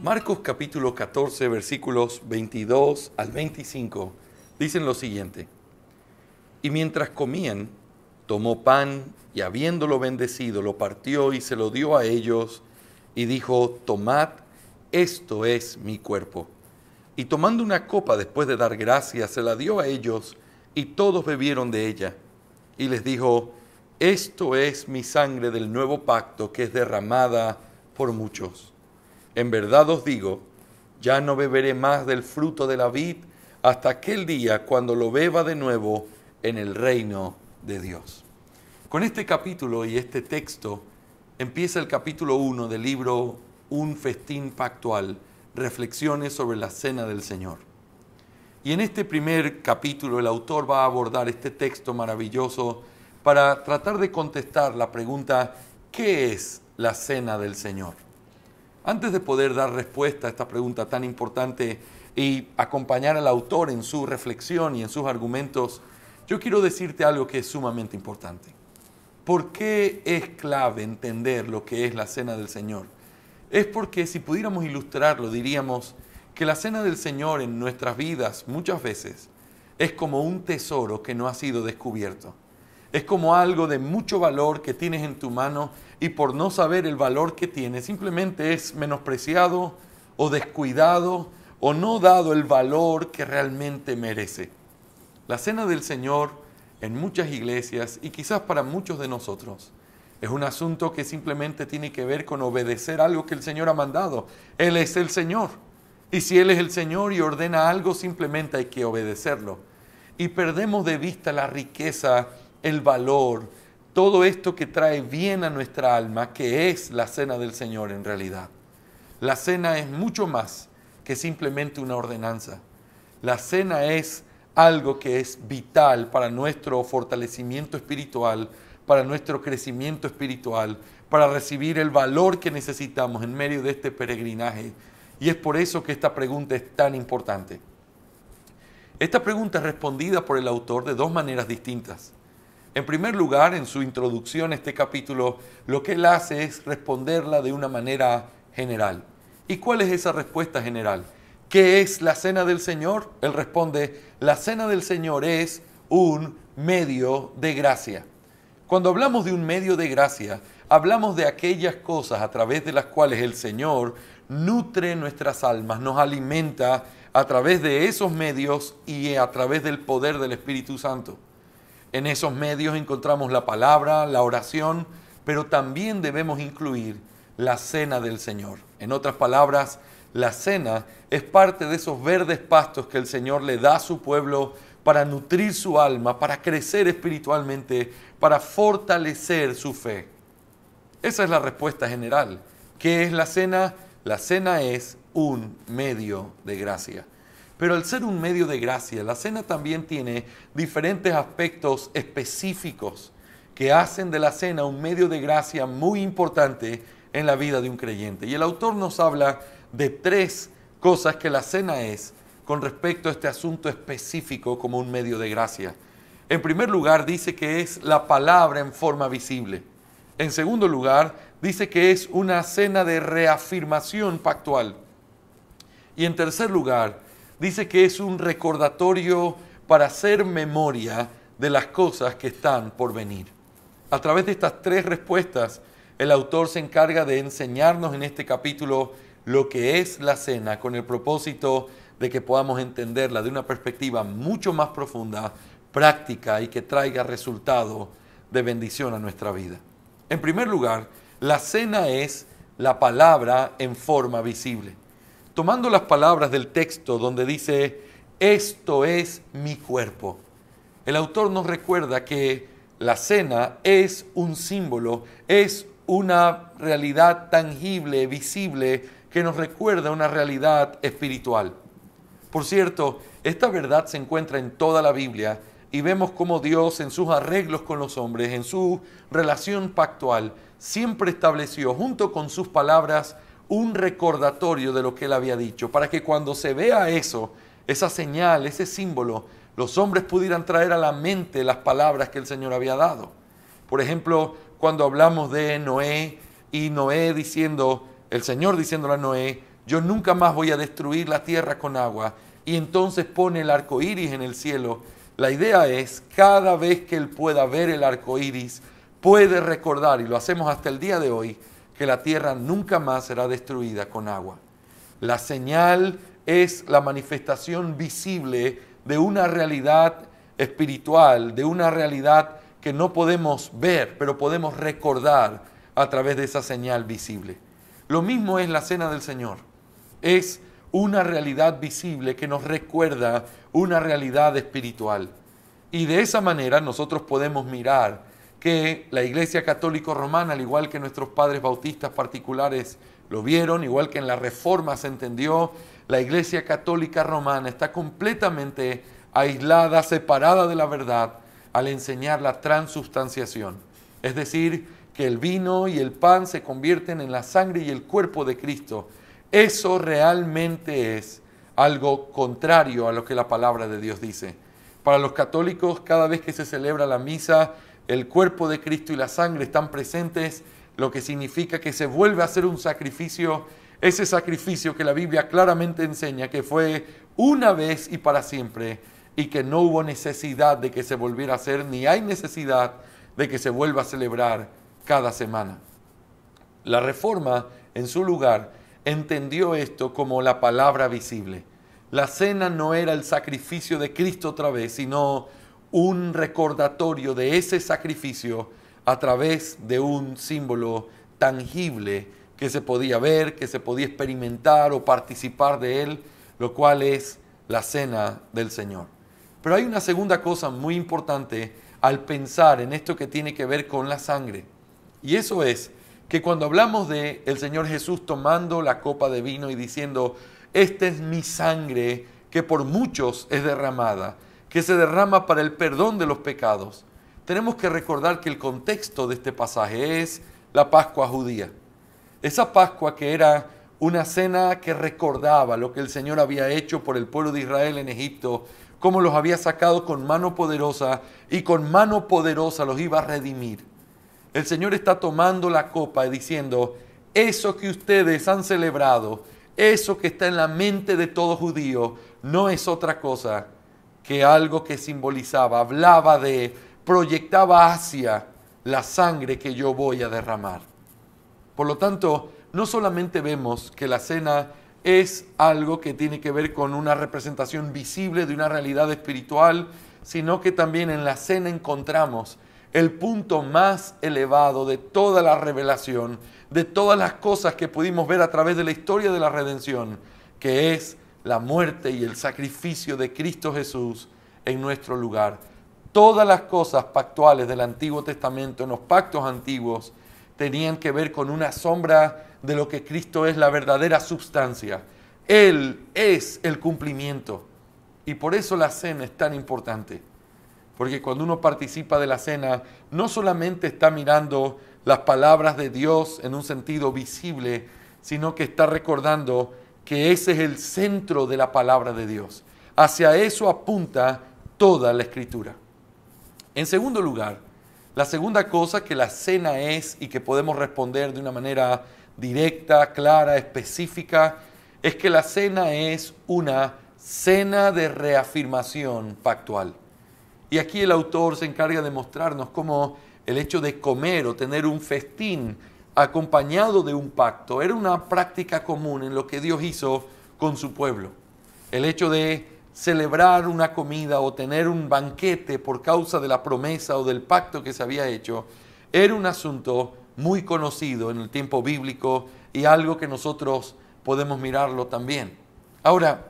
Marcos capítulo 14 versículos 22 al 25 dicen lo siguiente. Y mientras comían, tomó pan y habiéndolo bendecido, lo partió y se lo dio a ellos y dijo, tomad, esto es mi cuerpo. Y tomando una copa después de dar gracias, se la dio a ellos y todos bebieron de ella. Y les dijo, esto es mi sangre del nuevo pacto que es derramada por muchos en verdad os digo, ya no beberé más del fruto de la vid hasta aquel día cuando lo beba de nuevo en el reino de Dios. Con este capítulo y este texto empieza el capítulo 1 del libro Un festín pactual, reflexiones sobre la cena del Señor. Y en este primer capítulo el autor va a abordar este texto maravilloso para tratar de contestar la pregunta, ¿qué es la cena del Señor? Antes de poder dar respuesta a esta pregunta tan importante y acompañar al autor en su reflexión y en sus argumentos, yo quiero decirte algo que es sumamente importante. ¿Por qué es clave entender lo que es la cena del Señor? Es porque si pudiéramos ilustrarlo, diríamos que la cena del Señor en nuestras vidas muchas veces es como un tesoro que no ha sido descubierto. Es como algo de mucho valor que tienes en tu mano y por no saber el valor que tiene, simplemente es menospreciado o descuidado o no dado el valor que realmente merece. La cena del Señor en muchas iglesias y quizás para muchos de nosotros es un asunto que simplemente tiene que ver con obedecer algo que el Señor ha mandado. Él es el Señor. Y si Él es el Señor y ordena algo, simplemente hay que obedecerlo. Y perdemos de vista la riqueza el valor, todo esto que trae bien a nuestra alma, que es la cena del Señor en realidad. La cena es mucho más que simplemente una ordenanza. La cena es algo que es vital para nuestro fortalecimiento espiritual, para nuestro crecimiento espiritual, para recibir el valor que necesitamos en medio de este peregrinaje. Y es por eso que esta pregunta es tan importante. Esta pregunta es respondida por el autor de dos maneras distintas. En primer lugar, en su introducción a este capítulo, lo que él hace es responderla de una manera general. ¿Y cuál es esa respuesta general? ¿Qué es la cena del Señor? Él responde, la cena del Señor es un medio de gracia. Cuando hablamos de un medio de gracia, hablamos de aquellas cosas a través de las cuales el Señor nutre nuestras almas, nos alimenta a través de esos medios y a través del poder del Espíritu Santo. En esos medios encontramos la palabra, la oración, pero también debemos incluir la cena del Señor. En otras palabras, la cena es parte de esos verdes pastos que el Señor le da a su pueblo para nutrir su alma, para crecer espiritualmente, para fortalecer su fe. Esa es la respuesta general. ¿Qué es la cena? La cena es un medio de gracia. Pero al ser un medio de gracia, la cena también tiene diferentes aspectos específicos que hacen de la cena un medio de gracia muy importante en la vida de un creyente. Y el autor nos habla de tres cosas que la cena es con respecto a este asunto específico como un medio de gracia. En primer lugar, dice que es la palabra en forma visible. En segundo lugar, dice que es una cena de reafirmación pactual. Y en tercer lugar, dice que es un recordatorio para hacer memoria de las cosas que están por venir. A través de estas tres respuestas, el autor se encarga de enseñarnos en este capítulo lo que es la cena con el propósito de que podamos entenderla de una perspectiva mucho más profunda, práctica y que traiga resultado de bendición a nuestra vida. En primer lugar, la cena es la palabra en forma visible tomando las palabras del texto donde dice, esto es mi cuerpo. El autor nos recuerda que la cena es un símbolo, es una realidad tangible, visible, que nos recuerda una realidad espiritual. Por cierto, esta verdad se encuentra en toda la Biblia y vemos cómo Dios en sus arreglos con los hombres, en su relación pactual, siempre estableció junto con sus palabras un recordatorio de lo que él había dicho, para que cuando se vea eso, esa señal, ese símbolo, los hombres pudieran traer a la mente las palabras que el Señor había dado. Por ejemplo, cuando hablamos de Noé y Noé diciendo, el Señor diciéndole a Noé, yo nunca más voy a destruir la tierra con agua, y entonces pone el arco iris en el cielo. La idea es, cada vez que él pueda ver el arco iris, puede recordar, y lo hacemos hasta el día de hoy, que la tierra nunca más será destruida con agua. La señal es la manifestación visible de una realidad espiritual, de una realidad que no podemos ver, pero podemos recordar a través de esa señal visible. Lo mismo es la cena del Señor. Es una realidad visible que nos recuerda una realidad espiritual. Y de esa manera nosotros podemos mirar que la Iglesia Católica Romana, al igual que nuestros padres bautistas particulares lo vieron, igual que en la Reforma se entendió, la Iglesia Católica Romana está completamente aislada, separada de la verdad al enseñar la transubstanciación. Es decir, que el vino y el pan se convierten en la sangre y el cuerpo de Cristo. Eso realmente es algo contrario a lo que la palabra de Dios dice. Para los católicos, cada vez que se celebra la misa, el cuerpo de Cristo y la sangre están presentes, lo que significa que se vuelve a hacer un sacrificio, ese sacrificio que la Biblia claramente enseña que fue una vez y para siempre y que no hubo necesidad de que se volviera a hacer, ni hay necesidad de que se vuelva a celebrar cada semana. La reforma, en su lugar, entendió esto como la palabra visible. La cena no era el sacrificio de Cristo otra vez, sino un recordatorio de ese sacrificio a través de un símbolo tangible que se podía ver, que se podía experimentar o participar de él, lo cual es la cena del Señor. Pero hay una segunda cosa muy importante al pensar en esto que tiene que ver con la sangre. Y eso es que cuando hablamos de el Señor Jesús tomando la copa de vino y diciendo, "Esta es mi sangre que por muchos es derramada", que se derrama para el perdón de los pecados, tenemos que recordar que el contexto de este pasaje es la Pascua judía. Esa Pascua que era una cena que recordaba lo que el Señor había hecho por el pueblo de Israel en Egipto, cómo los había sacado con mano poderosa y con mano poderosa los iba a redimir. El Señor está tomando la copa y diciendo, eso que ustedes han celebrado, eso que está en la mente de todo judío, no es otra cosa que algo que simbolizaba, hablaba de, proyectaba hacia la sangre que yo voy a derramar. Por lo tanto, no solamente vemos que la cena es algo que tiene que ver con una representación visible de una realidad espiritual, sino que también en la cena encontramos el punto más elevado de toda la revelación, de todas las cosas que pudimos ver a través de la historia de la redención, que es la muerte y el sacrificio de Cristo Jesús en nuestro lugar. Todas las cosas pactuales del Antiguo Testamento, en los pactos antiguos, tenían que ver con una sombra de lo que Cristo es la verdadera sustancia. Él es el cumplimiento. Y por eso la cena es tan importante. Porque cuando uno participa de la cena, no solamente está mirando las palabras de Dios en un sentido visible, sino que está recordando que ese es el centro de la palabra de Dios. Hacia eso apunta toda la escritura. En segundo lugar, la segunda cosa que la cena es y que podemos responder de una manera directa, clara, específica, es que la cena es una cena de reafirmación factual. Y aquí el autor se encarga de mostrarnos cómo el hecho de comer o tener un festín acompañado de un pacto. Era una práctica común en lo que Dios hizo con su pueblo. El hecho de celebrar una comida o tener un banquete por causa de la promesa o del pacto que se había hecho era un asunto muy conocido en el tiempo bíblico y algo que nosotros podemos mirarlo también. Ahora,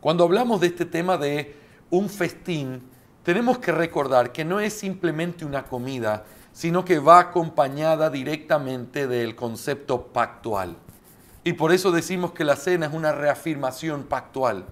cuando hablamos de este tema de un festín, tenemos que recordar que no es simplemente una comida, sino que va acompañada directamente del concepto pactual. Y por eso decimos que la cena es una reafirmación pactual.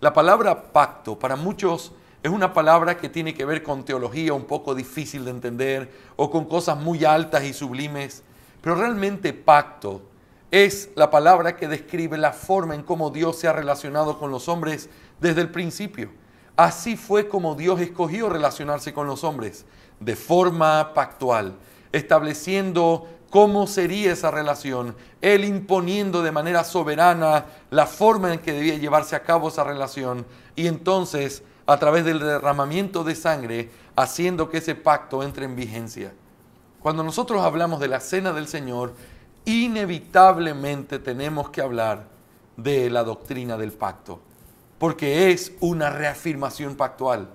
La palabra pacto para muchos es una palabra que tiene que ver con teología un poco difícil de entender o con cosas muy altas y sublimes, pero realmente pacto es la palabra que describe la forma en cómo Dios se ha relacionado con los hombres desde el principio. Así fue como Dios escogió relacionarse con los hombres de forma pactual, estableciendo cómo sería esa relación, él imponiendo de manera soberana la forma en que debía llevarse a cabo esa relación y entonces a través del derramamiento de sangre haciendo que ese pacto entre en vigencia. Cuando nosotros hablamos de la cena del Señor, inevitablemente tenemos que hablar de la doctrina del pacto, porque es una reafirmación pactual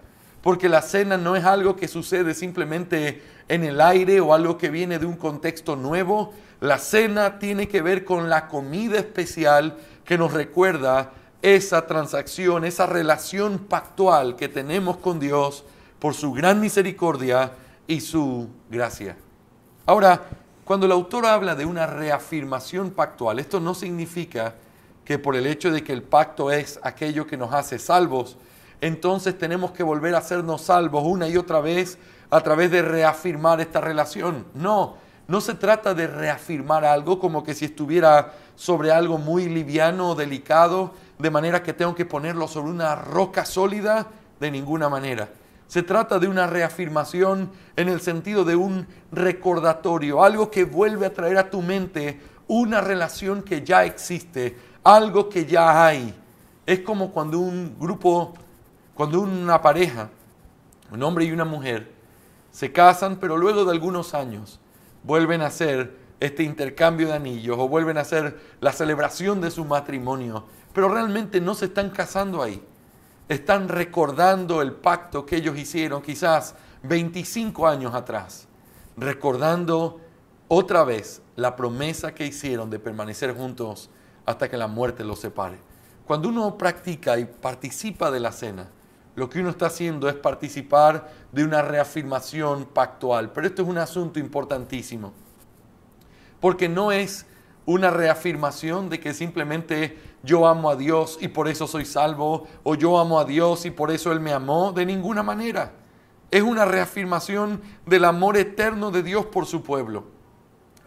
porque la cena no es algo que sucede simplemente en el aire o algo que viene de un contexto nuevo. La cena tiene que ver con la comida especial que nos recuerda esa transacción, esa relación pactual que tenemos con Dios por su gran misericordia y su gracia. Ahora, cuando el autor habla de una reafirmación pactual, esto no significa que por el hecho de que el pacto es aquello que nos hace salvos, entonces tenemos que volver a hacernos salvos una y otra vez a través de reafirmar esta relación. No, no se trata de reafirmar algo como que si estuviera sobre algo muy liviano o delicado, de manera que tengo que ponerlo sobre una roca sólida, de ninguna manera. Se trata de una reafirmación en el sentido de un recordatorio, algo que vuelve a traer a tu mente una relación que ya existe, algo que ya hay. Es como cuando un grupo cuando una pareja, un hombre y una mujer, se casan, pero luego de algunos años vuelven a hacer este intercambio de anillos o vuelven a hacer la celebración de su matrimonio, pero realmente no se están casando ahí. Están recordando el pacto que ellos hicieron quizás 25 años atrás, recordando otra vez la promesa que hicieron de permanecer juntos hasta que la muerte los separe. Cuando uno practica y participa de la cena, lo que uno está haciendo es participar de una reafirmación pactual. Pero esto es un asunto importantísimo, porque no es una reafirmación de que simplemente yo amo a Dios y por eso soy salvo, o yo amo a Dios y por eso Él me amó, de ninguna manera. Es una reafirmación del amor eterno de Dios por su pueblo,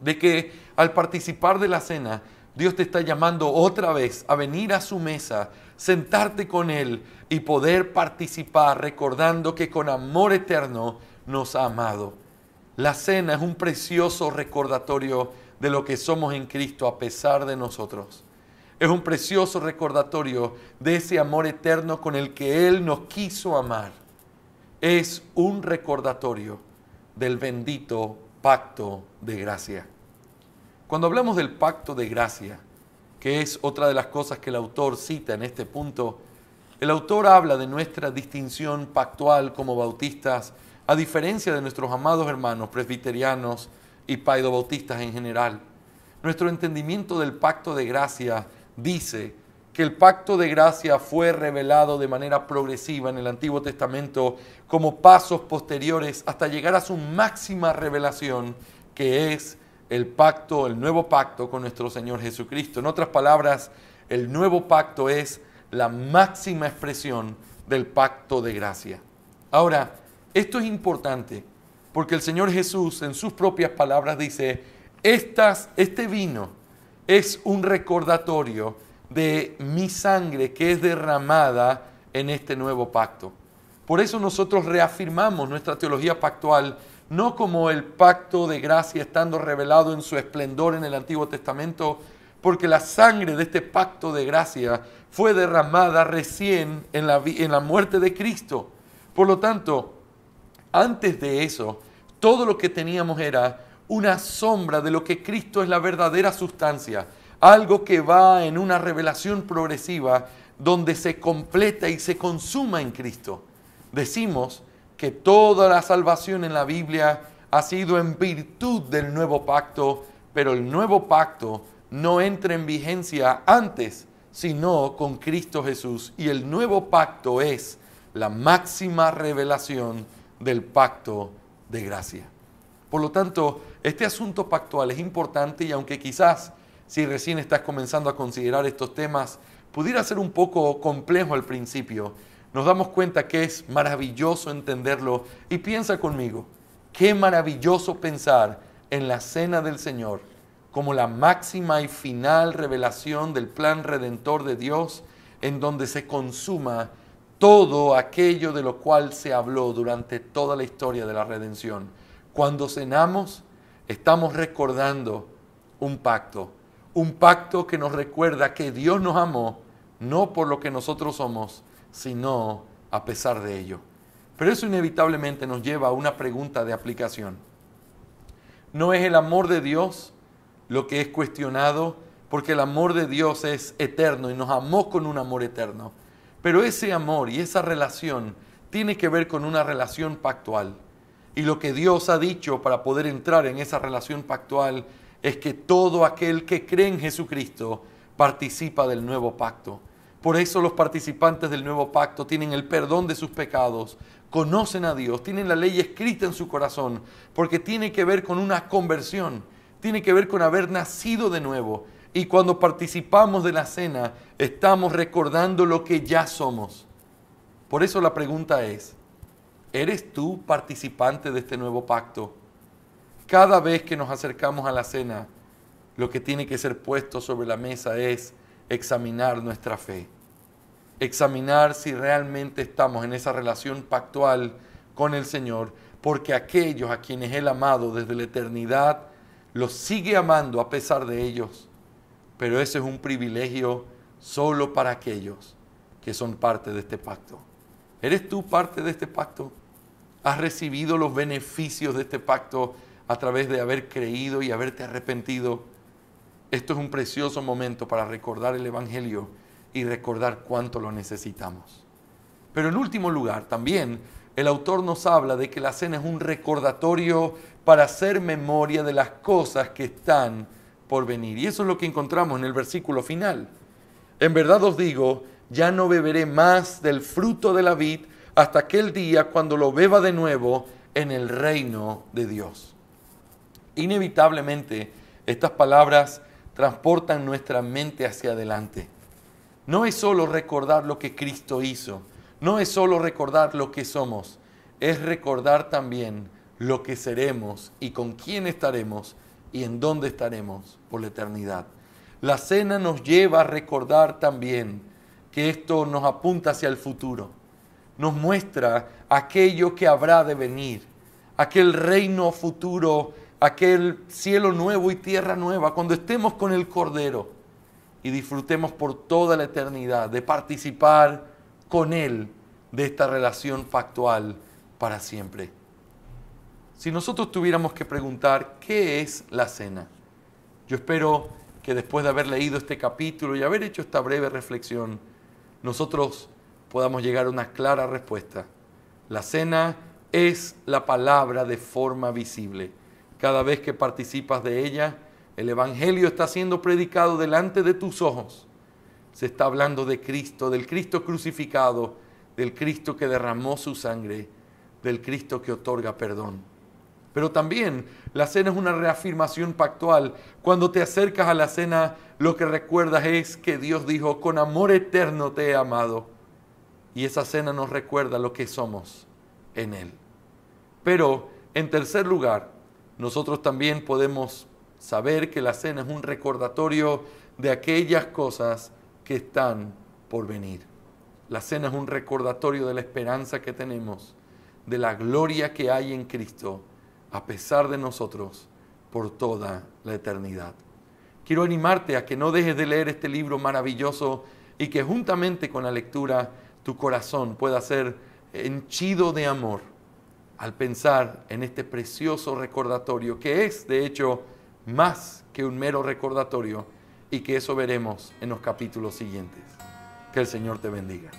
de que al participar de la cena, Dios te está llamando otra vez a venir a su mesa, sentarte con Él y poder participar recordando que con amor eterno nos ha amado. La cena es un precioso recordatorio de lo que somos en Cristo a pesar de nosotros. Es un precioso recordatorio de ese amor eterno con el que Él nos quiso amar. Es un recordatorio del bendito pacto de gracia. Cuando hablamos del pacto de gracia, que es otra de las cosas que el autor cita en este punto, el autor habla de nuestra distinción pactual como bautistas, a diferencia de nuestros amados hermanos presbiterianos y paido-bautistas en general. Nuestro entendimiento del pacto de gracia dice que el pacto de gracia fue revelado de manera progresiva en el Antiguo Testamento como pasos posteriores hasta llegar a su máxima revelación, que es el pacto, el nuevo pacto con nuestro Señor Jesucristo. En otras palabras, el nuevo pacto es la máxima expresión del pacto de gracia. Ahora, esto es importante porque el Señor Jesús en sus propias palabras dice, Estas, este vino es un recordatorio de mi sangre que es derramada en este nuevo pacto. Por eso nosotros reafirmamos nuestra teología pactual no como el pacto de gracia estando revelado en su esplendor en el Antiguo Testamento, porque la sangre de este pacto de gracia fue derramada recién en la, en la muerte de Cristo. Por lo tanto, antes de eso, todo lo que teníamos era una sombra de lo que Cristo es la verdadera sustancia, algo que va en una revelación progresiva donde se completa y se consuma en Cristo. Decimos que toda la salvación en la Biblia ha sido en virtud del nuevo pacto, pero el nuevo pacto no entra en vigencia antes, sino con Cristo Jesús. Y el nuevo pacto es la máxima revelación del pacto de gracia. Por lo tanto, este asunto pactual es importante y aunque quizás si recién estás comenzando a considerar estos temas, pudiera ser un poco complejo al principio, nos damos cuenta que es maravilloso entenderlo. Y piensa conmigo, qué maravilloso pensar en la cena del Señor como la máxima y final revelación del plan redentor de Dios, en donde se consuma todo aquello de lo cual se habló durante toda la historia de la redención. Cuando cenamos, estamos recordando un pacto, un pacto que nos recuerda que Dios nos amó, no por lo que nosotros somos, sino a pesar de ello. Pero eso inevitablemente nos lleva a una pregunta de aplicación. ¿No es el amor de Dios lo que es cuestionado? Porque el amor de Dios es eterno y nos amó con un amor eterno. Pero ese amor y esa relación tiene que ver con una relación pactual. Y lo que Dios ha dicho para poder entrar en esa relación pactual es que todo aquel que cree en Jesucristo participa del nuevo pacto. Por eso los participantes del nuevo pacto tienen el perdón de sus pecados, conocen a Dios, tienen la ley escrita en su corazón, porque tiene que ver con una conversión, tiene que ver con haber nacido de nuevo. Y cuando participamos de la cena, estamos recordando lo que ya somos. Por eso la pregunta es, ¿eres tú participante de este nuevo pacto? Cada vez que nos acercamos a la cena, lo que tiene que ser puesto sobre la mesa es examinar nuestra fe examinar si realmente estamos en esa relación pactual con el Señor, porque aquellos a quienes Él amado desde la eternidad, los sigue amando a pesar de ellos. Pero eso es un privilegio solo para aquellos que son parte de este pacto. ¿Eres tú parte de este pacto? ¿Has recibido los beneficios de este pacto a través de haber creído y haberte arrepentido? Esto es un precioso momento para recordar el Evangelio y recordar cuánto lo necesitamos. Pero en último lugar, también el autor nos habla de que la cena es un recordatorio para hacer memoria de las cosas que están por venir. Y eso es lo que encontramos en el versículo final. En verdad os digo, ya no beberé más del fruto de la vid hasta aquel día cuando lo beba de nuevo en el reino de Dios. Inevitablemente, estas palabras transportan nuestra mente hacia adelante no es solo recordar lo que Cristo hizo, no es solo recordar lo que somos, es recordar también lo que seremos y con quién estaremos y en dónde estaremos por la eternidad. La cena nos lleva a recordar también que esto nos apunta hacia el futuro, nos muestra aquello que habrá de venir, aquel reino futuro, aquel cielo nuevo y tierra nueva, cuando estemos con el Cordero y disfrutemos por toda la eternidad de participar con Él de esta relación factual para siempre. Si nosotros tuviéramos que preguntar, ¿qué es la cena? Yo espero que después de haber leído este capítulo y haber hecho esta breve reflexión, nosotros podamos llegar a una clara respuesta. La cena es la palabra de forma visible. Cada vez que participas de ella, el Evangelio está siendo predicado delante de tus ojos. Se está hablando de Cristo, del Cristo crucificado, del Cristo que derramó su sangre, del Cristo que otorga perdón. Pero también la cena es una reafirmación pactual. Cuando te acercas a la cena, lo que recuerdas es que Dios dijo, con amor eterno te he amado. Y esa cena nos recuerda lo que somos en Él. Pero, en tercer lugar, nosotros también podemos saber que la cena es un recordatorio de aquellas cosas que están por venir. La cena es un recordatorio de la esperanza que tenemos, de la gloria que hay en Cristo, a pesar de nosotros, por toda la eternidad. Quiero animarte a que no dejes de leer este libro maravilloso y que juntamente con la lectura tu corazón pueda ser henchido de amor al pensar en este precioso recordatorio que es, de hecho, más que un mero recordatorio y que eso veremos en los capítulos siguientes. Que el Señor te bendiga.